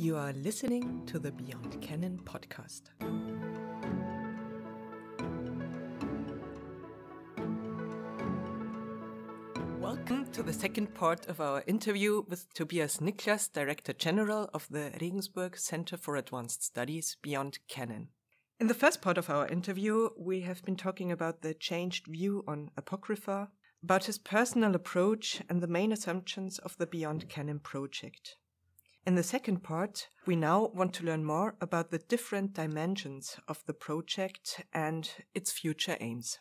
You are listening to the Beyond Canon podcast. Welcome to the second part of our interview with Tobias Niklas, Director General of the Regensburg Center for Advanced Studies Beyond Canon. In the first part of our interview, we have been talking about the changed view on Apocrypha, about his personal approach, and the main assumptions of the Beyond Canon project. In the second part, we now want to learn more about the different dimensions of the project and its future aims.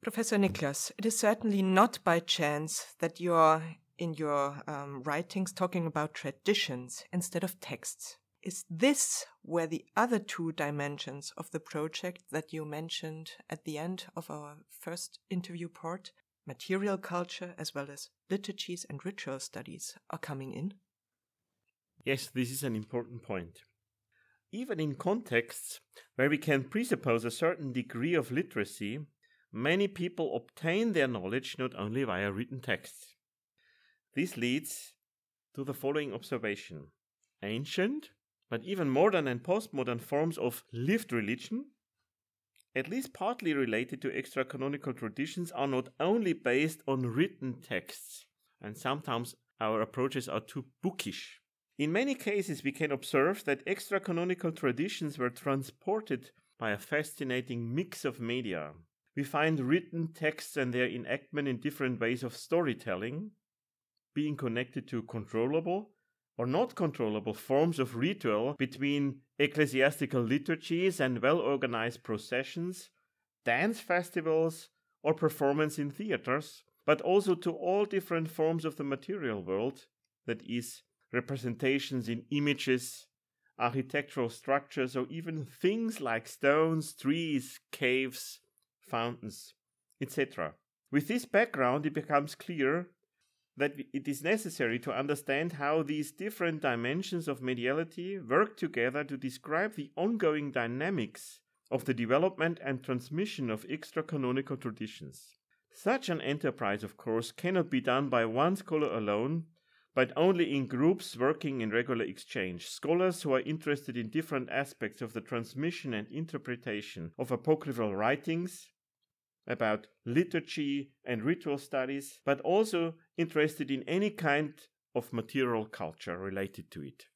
Professor Niklas, it is certainly not by chance that you are in your um, writings talking about traditions instead of texts. Is this where the other two dimensions of the project that you mentioned at the end of our first interview part, material culture as well as liturgies and ritual studies, are coming in? Yes, this is an important point. Even in contexts where we can presuppose a certain degree of literacy, many people obtain their knowledge not only via written texts. This leads to the following observation ancient, but even modern and postmodern forms of lived religion, at least partly related to extra canonical traditions, are not only based on written texts, and sometimes our approaches are too bookish. In many cases, we can observe that extra canonical traditions were transported by a fascinating mix of media. We find written texts and their enactment in different ways of storytelling, being connected to controllable or not controllable forms of ritual between ecclesiastical liturgies and well organized processions, dance festivals, or performance in theaters, but also to all different forms of the material world, that is, representations in images, architectural structures, or even things like stones, trees, caves, fountains, etc. With this background, it becomes clear that it is necessary to understand how these different dimensions of mediality work together to describe the ongoing dynamics of the development and transmission of extra-canonical traditions. Such an enterprise, of course, cannot be done by one scholar alone, but only in groups working in regular exchange. Scholars who are interested in different aspects of the transmission and interpretation of apocryphal writings about liturgy and ritual studies, but also interested in any kind of material culture related to it.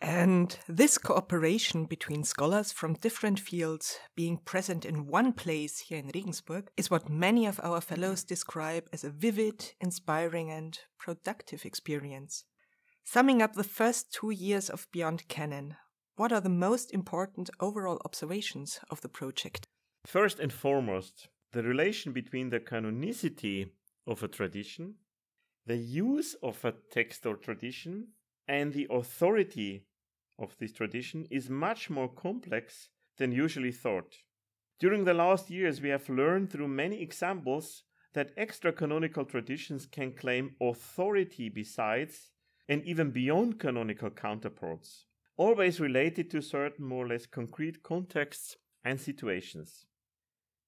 And this cooperation between scholars from different fields being present in one place here in Regensburg is what many of our fellows describe as a vivid, inspiring, and productive experience. Summing up the first two years of Beyond Canon, what are the most important overall observations of the project? First and foremost, the relation between the canonicity of a tradition, the use of a text or tradition, and the authority of this tradition is much more complex than usually thought. During the last years, we have learned through many examples that extra canonical traditions can claim authority besides and even beyond canonical counterparts, always related to certain more or less concrete contexts and situations.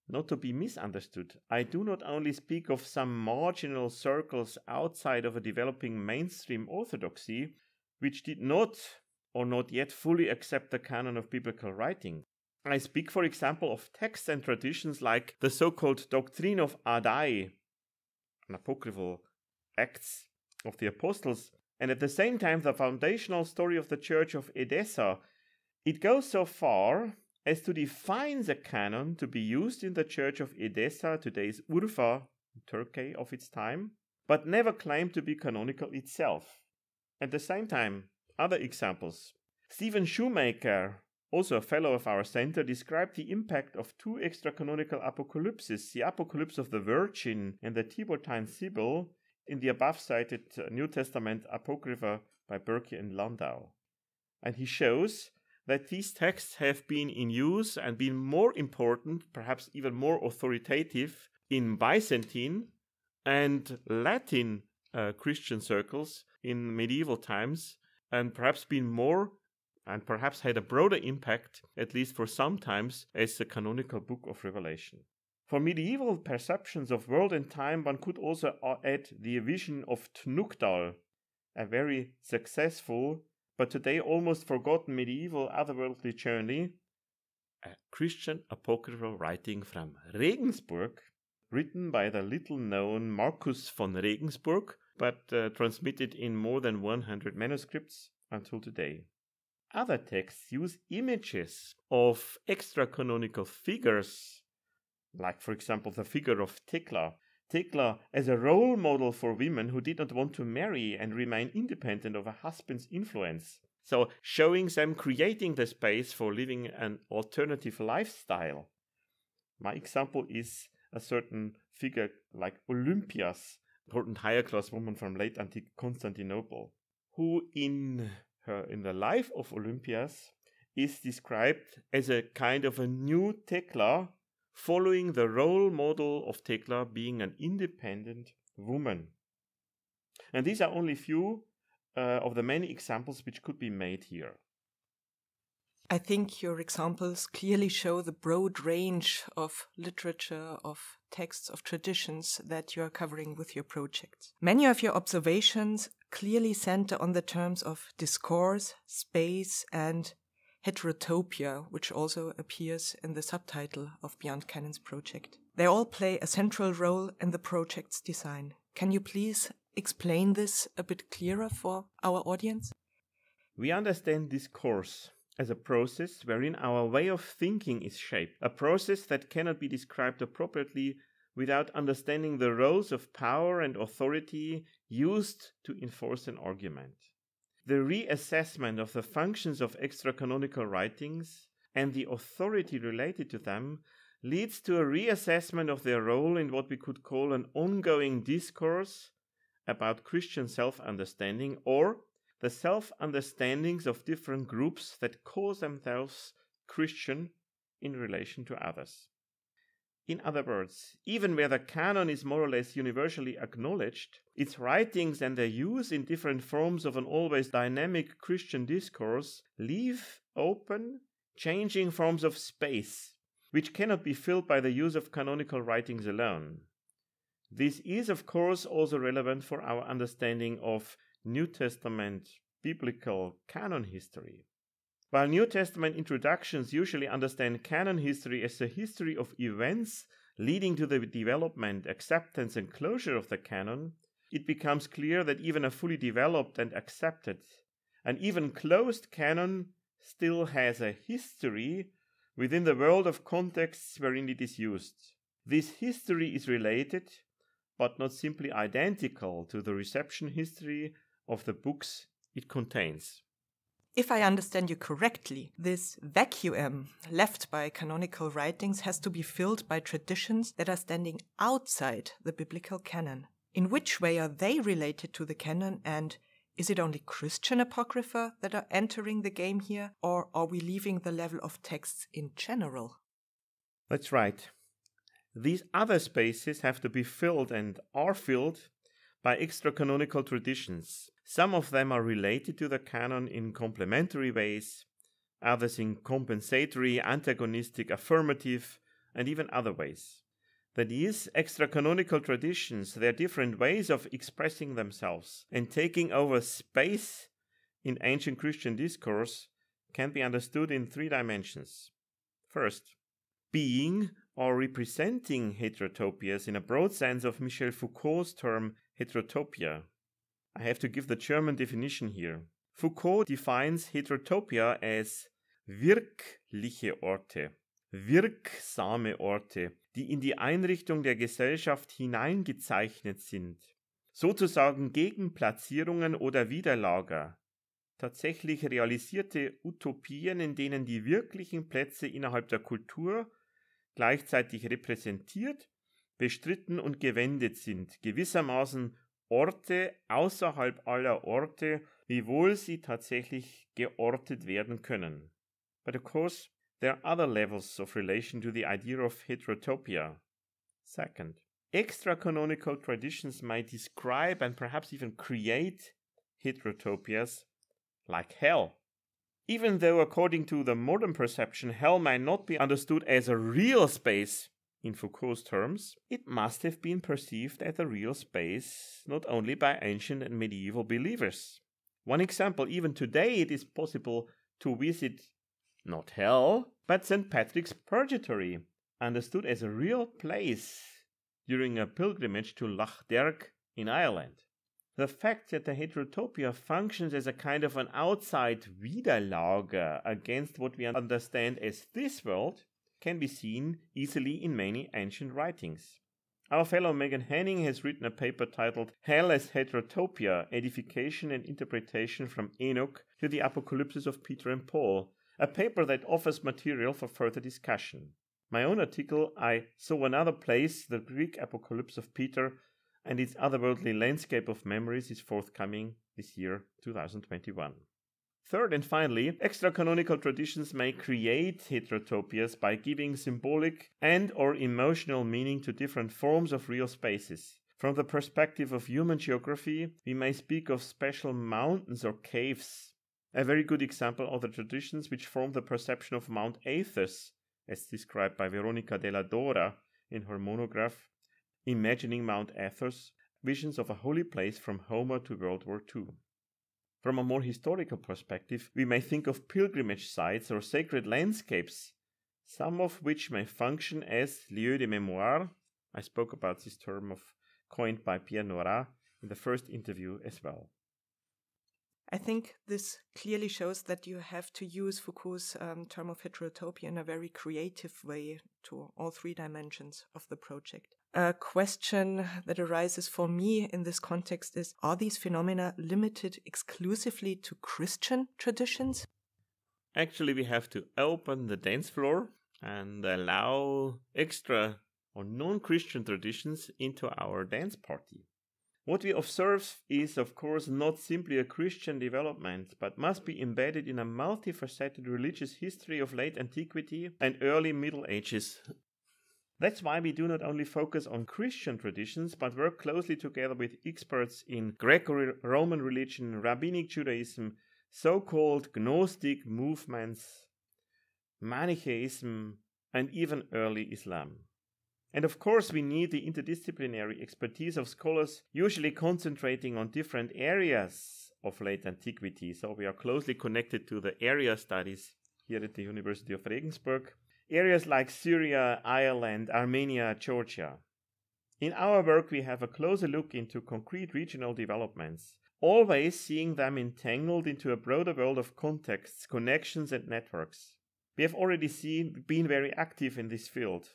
Not to be misunderstood, I do not only speak of some marginal circles outside of a developing mainstream orthodoxy, which did not or not yet fully accept the canon of biblical writing. I speak, for example, of texts and traditions like the so called doctrine of Adai, an apocryphal Acts of the Apostles, and at the same time the foundational story of the Church of Edessa. It goes so far as to define the canon to be used in the Church of Edessa, today's Urfa, Turkey of its time, but never claimed to be canonical itself. At the same time, other examples. Stephen Shoemaker, also a fellow of our center, described the impact of two extracanonical apocalypses, the Apocalypse of the Virgin and the Tiburtine Sibyl, in the above cited uh, New Testament Apocrypha by Burke and Landau. And he shows that these texts have been in use and been more important, perhaps even more authoritative, in Byzantine and Latin uh, Christian circles in medieval times and perhaps been more and perhaps had a broader impact, at least for some times, as the canonical book of Revelation. For medieval perceptions of world and time, one could also add the vision of Tnukdal, a very successful but today almost forgotten medieval otherworldly journey, a Christian apocryphal writing from Regensburg, written by the little known Marcus von Regensburg, but uh, transmitted in more than 100 manuscripts until today. Other texts use images of extra canonical figures, like, for example, the figure of Tekla. Tekla as a role model for women who did not want to marry and remain independent of a husband's influence. So, showing them creating the space for living an alternative lifestyle. My example is a certain figure like Olympias, important higher class woman from late antique Constantinople, who in her in the life of Olympias is described as a kind of a new Tekla, following the role model of Tekla being an independent woman. And these are only few uh, of the many examples which could be made here. I think your examples clearly show the broad range of literature, of texts of traditions that you are covering with your projects. Many of your observations clearly center on the terms of discourse, space, and heterotopia, which also appears in the subtitle of Beyond Canon's project. They all play a central role in the project's design. Can you please explain this a bit clearer for our audience? We understand discourse as a process wherein our way of thinking is shaped, a process that cannot be described appropriately without understanding the roles of power and authority used to enforce an argument. The reassessment of the functions of extracanonical writings and the authority related to them leads to a reassessment of their role in what we could call an ongoing discourse about Christian self understanding or the self understandings of different groups that call themselves Christian in relation to others. In other words, even where the canon is more or less universally acknowledged, its writings and their use in different forms of an always dynamic Christian discourse leave open changing forms of space, which cannot be filled by the use of canonical writings alone. This is, of course, also relevant for our understanding of New Testament biblical canon history. While New Testament introductions usually understand canon history as a history of events leading to the development, acceptance, and closure of the canon, it becomes clear that even a fully developed and accepted, and even closed canon still has a history within the world of contexts wherein it is used. This history is related, but not simply identical, to the reception history of the books it contains. If I understand you correctly, this vacuum left by canonical writings has to be filled by traditions that are standing outside the biblical canon. In which way are they related to the canon, and is it only Christian apocrypha that are entering the game here, or are we leaving the level of texts in general? That's right. These other spaces have to be filled and are filled by extra-canonical traditions. Some of them are related to the canon in complementary ways, others in compensatory, antagonistic, affirmative, and even other ways. That is, canonical traditions, their different ways of expressing themselves and taking over space in ancient Christian discourse, can be understood in three dimensions. First, being or representing heterotopias in a broad sense of Michel Foucault's term heterotopia. I have to give the German definition here. Foucault defines heterotopia as wirkliche Orte, wirksame Orte, die in die Einrichtung der Gesellschaft hineingezeichnet sind, sozusagen Gegenplatzierungen oder Widerlager, tatsächlich realisierte Utopien, in denen die wirklichen Plätze innerhalb der Kultur gleichzeitig repräsentiert bestritten und gewendet sind, gewissermaßen Orte außerhalb aller Orte, wiewohl sie tatsächlich geortet werden können. But of course, there are other levels of relation to the idea of heterotopia. Second, extra canonical traditions might describe and perhaps even create heterotopias like hell. Even though, according to the modern perception, hell might not be understood as a real space In Foucault's terms, it must have been perceived as a real space not only by ancient and medieval believers. One example, even today it is possible to visit not hell, but St. Patrick's Purgatory, understood as a real place during a pilgrimage to Loch Derg in Ireland. The fact that the heterotopia functions as a kind of an outside Widerlager against what we understand as this world can be seen easily in many ancient writings. Our fellow Megan Henning has written a paper titled Hell as Heterotopia Edification and Interpretation from Enoch to the Apocalypses of Peter and Paul, a paper that offers material for further discussion. My own article, I Saw Another Place, The Greek Apocalypse of Peter and Its Otherworldly Landscape of Memories, is forthcoming this year, 2021. Third and finally, extra canonical traditions may create heterotopias by giving symbolic and or emotional meaning to different forms of real spaces. From the perspective of human geography, we may speak of special mountains or caves. A very good example are the traditions which form the perception of Mount Athos, as described by Veronica della Dora in her monograph Imagining Mount Athos Visions of a Holy Place from Homer to World War II. From a more historical perspective, we may think of pilgrimage sites or sacred landscapes, some of which may function as lieu de mémoire. I spoke about this term of coined by Pierre Nora in the first interview as well. I think this clearly shows that you have to use Foucault's um, term of heterotopia in a very creative way to all three dimensions of the project. A question that arises for me in this context is Are these phenomena limited exclusively to Christian traditions? Actually, we have to open the dance floor and allow extra or non Christian traditions into our dance party. What we observe is, of course, not simply a Christian development, but must be embedded in a multifaceted religious history of late antiquity and early Middle Ages, that's why we do not only focus on Christian traditions, but work closely together with experts in Greco Roman religion, Rabbinic Judaism, so called Gnostic movements, Manichaeism, and even early Islam. And of course, we need the interdisciplinary expertise of scholars, usually concentrating on different areas of late antiquity. So we are closely connected to the area studies here at the University of Regensburg areas like Syria, Ireland, Armenia, Georgia. In our work, we have a closer look into concrete regional developments, always seeing them entangled into a broader world of contexts, connections, and networks. We have already seen, been very active in this field.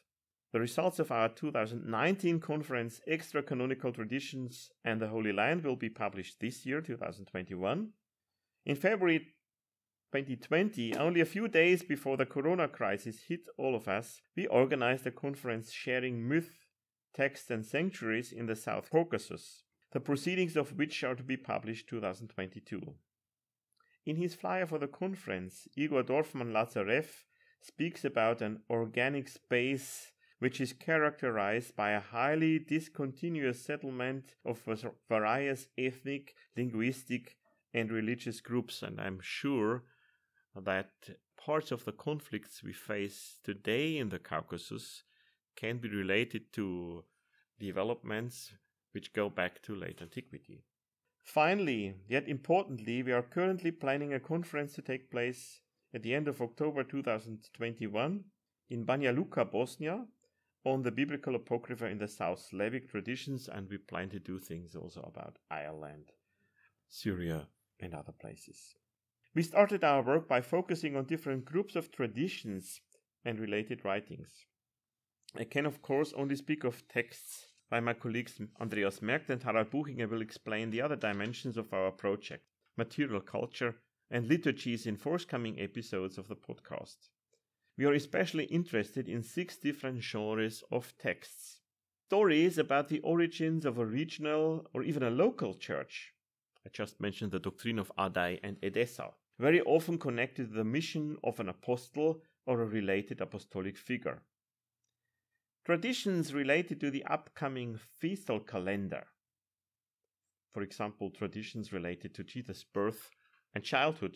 The results of our 2019 conference, Extra Canonical Traditions and the Holy Land, will be published this year, 2021. In February 2020, only a few days before the corona crisis hit all of us, we organized a conference sharing myth, texts, and sanctuaries in the South Caucasus, the proceedings of which are to be published 2022. In his flyer for the conference, Igor Dorfman Lazarev speaks about an organic space which is characterized by a highly discontinuous settlement of various ethnic, linguistic, and religious groups. And I'm sure that parts of the conflicts we face today in the Caucasus can be related to developments which go back to late antiquity. Finally, yet importantly, we are currently planning a conference to take place at the end of October 2021 in Banja Luka, Bosnia, on the biblical apocrypha in the South Slavic traditions, and we plan to do things also about Ireland, Syria, and other places. We started our work by focusing on different groups of traditions and related writings. I can, of course, only speak of texts by my colleagues Andreas Merkt and Harald Buchinger will explain the other dimensions of our project, material culture, and liturgies in forthcoming episodes of the podcast. We are especially interested in six different genres of texts. Stories about the origins of a regional or even a local church. I just mentioned the doctrine of Adai and Edessa very often connected to the mission of an apostle or a related apostolic figure. Traditions related to the upcoming feastal calendar, for example, traditions related to Jesus' birth and childhood,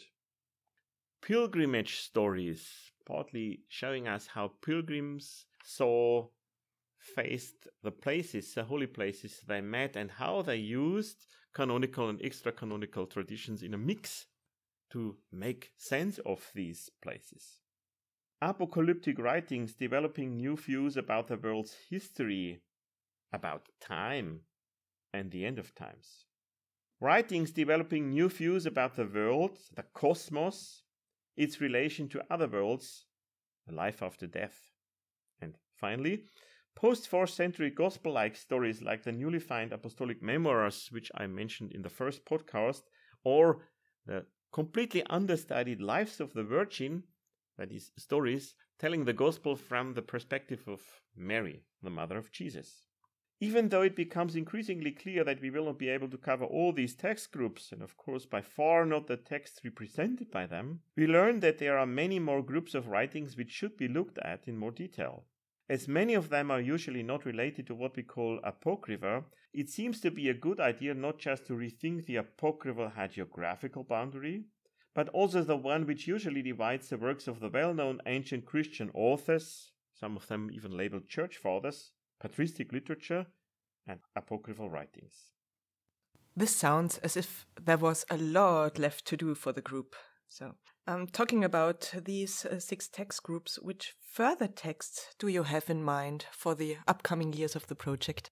pilgrimage stories, partly showing us how pilgrims saw, faced the places, the holy places they met, and how they used canonical and extra canonical traditions in a mix to make sense of these places. Apocalyptic writings developing new views about the world's history, about time, and the end of times. Writings developing new views about the world, the cosmos, its relation to other worlds, the life after death. And finally, post 4th century gospel like stories like the newly found apostolic memoirs, which I mentioned in the first podcast, or the completely understudied lives of the Virgin, that is, stories telling the gospel from the perspective of Mary, the mother of Jesus. Even though it becomes increasingly clear that we will not be able to cover all these text groups, and of course by far not the texts represented by them, we learn that there are many more groups of writings which should be looked at in more detail. As many of them are usually not related to what we call apocrypha, it seems to be a good idea not just to rethink the apocryphal hagiographical boundary, but also the one which usually divides the works of the well known ancient Christian authors, some of them even labeled church fathers, patristic literature, and apocryphal writings. This sounds as if there was a lot left to do for the group. So, I'm um, talking about these uh, six text groups, which further texts do you have in mind for the upcoming years of the project?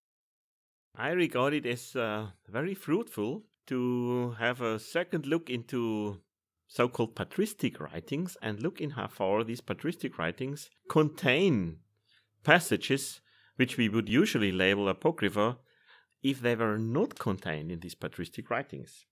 I regard it as uh, very fruitful to have a second look into so called patristic writings and look in how far these patristic writings contain passages which we would usually label apocrypha if they were not contained in these patristic writings.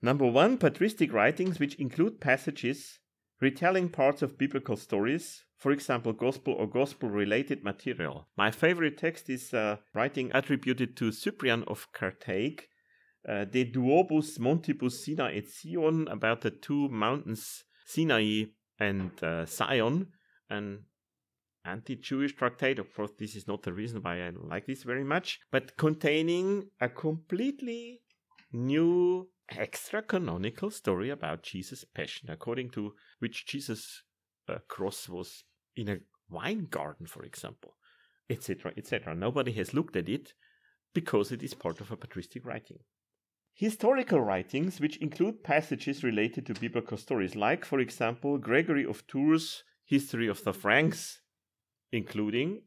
Number one, patristic writings which include passages retelling parts of biblical stories, for example, gospel or gospel related material. My favorite text is a uh, writing attributed to Cyprian of Carthage, uh, De Duobus Montibus Sina et Sion, about the two mountains Sinai and uh, Sion, an anti Jewish tractate. Of course, this is not the reason why I like this very much, but containing a completely new extra canonical story about Jesus' passion, according to which Jesus' uh, cross was in a wine garden, for example, etc., etc. Nobody has looked at it because it is part of a patristic writing. Historical writings, which include passages related to biblical stories, like, for example, Gregory of Tours' History of the Franks, including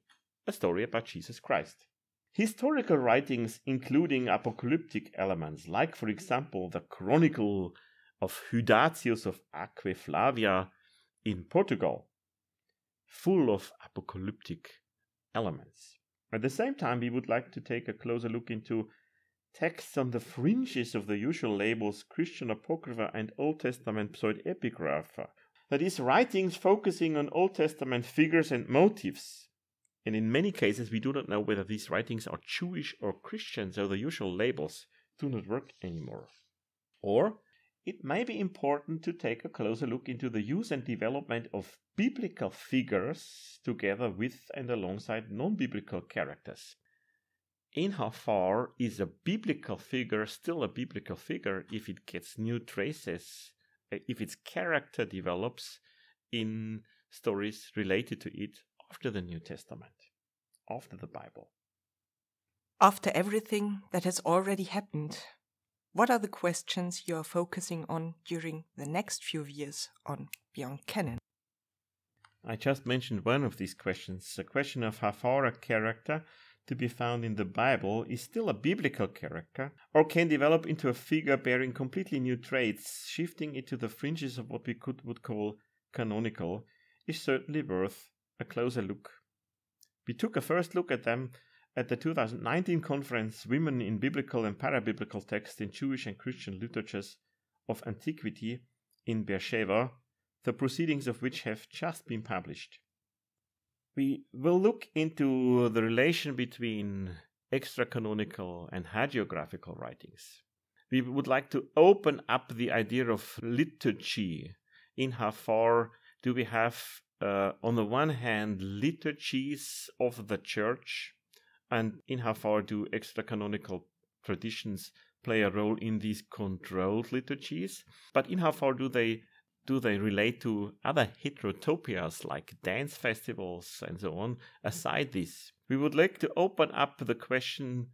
a story about Jesus Christ. Historical writings including apocalyptic elements, like, for example, the Chronicle of Hudatius of Aquiflavia in Portugal, full of apocalyptic elements. At the same time, we would like to take a closer look into texts on the fringes of the usual labels Christian Apocrypha and Old Testament Pseudepigrapha, that is, writings focusing on Old Testament figures and motifs and in many cases we do not know whether these writings are Jewish or Christian, so the usual labels do not work anymore. Or it may be important to take a closer look into the use and development of biblical figures together with and alongside non biblical characters. In how far is a biblical figure still a biblical figure if it gets new traces, eh, if its character develops in stories related to it after the New Testament, after the Bible? After everything that has already happened, what are the questions you are focusing on during the next few years on Beyond Canon? I just mentioned one of these questions. The question of how far a character to be found in the Bible is still a biblical character or can develop into a figure bearing completely new traits, shifting it to the fringes of what we could, would call canonical, is certainly worth a closer look. We took a first look at them at the 2019 conference Women in Biblical and Parabiblical Texts in Jewish and Christian Literatures of Antiquity in Beersheba, the proceedings of which have just been published. We will look into the relation between extra-canonical and hagiographical writings. We would like to open up the idea of liturgy. In how far do we have uh, on the one hand, liturgies of the church, and in how far do extra canonical traditions play a role in these controlled liturgies, but in how far do they do they relate to other heterotopias like dance festivals and so on aside this? We would like to open up the question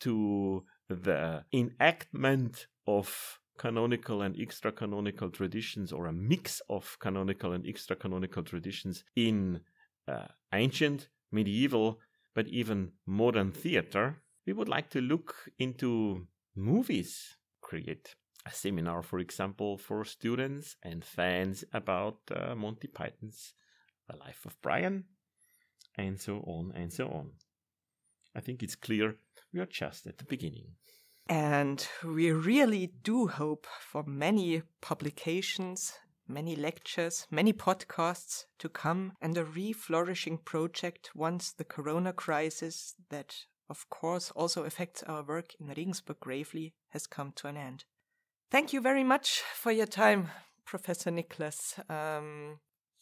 to the enactment of canonical and extra canonical traditions or a mix of canonical and extra canonical traditions in uh, ancient, medieval, but even modern theater, we would like to look into movies, create a seminar, for example, for students and fans about uh, Monty Python's The Life of Brian, and so on and so on. I think it's clear we are just at the beginning. And we really do hope for many publications, many lectures, many podcasts to come, and a re-flourishing project once the corona crisis, that of course also affects our work in Regensburg gravely, has come to an end. Thank you very much for your time, Professor Niklas. Um,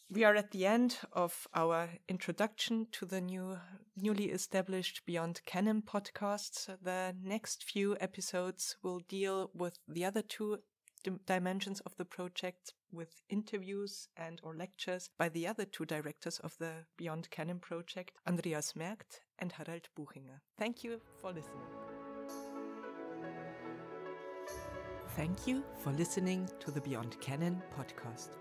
we are at the end of our introduction to the new newly established Beyond Canon podcasts. The next few episodes will deal with the other two dimensions of the project with interviews and or lectures by the other two directors of the Beyond Canon project, Andreas Merkt and Harald Buchinger. Thank you for listening. Thank you for listening to the Beyond Canon podcast.